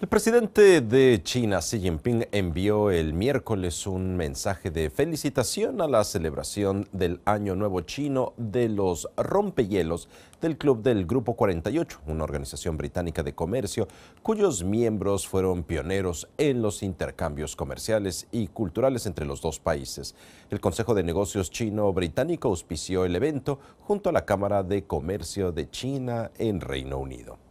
El presidente de China, Xi Jinping, envió el miércoles un mensaje de felicitación a la celebración del Año Nuevo Chino de los rompehielos del Club del Grupo 48, una organización británica de comercio cuyos miembros fueron pioneros en los intercambios comerciales y culturales entre los dos países. El Consejo de Negocios Chino-Británico auspició el evento junto a la Cámara de Comercio de China en Reino Unido.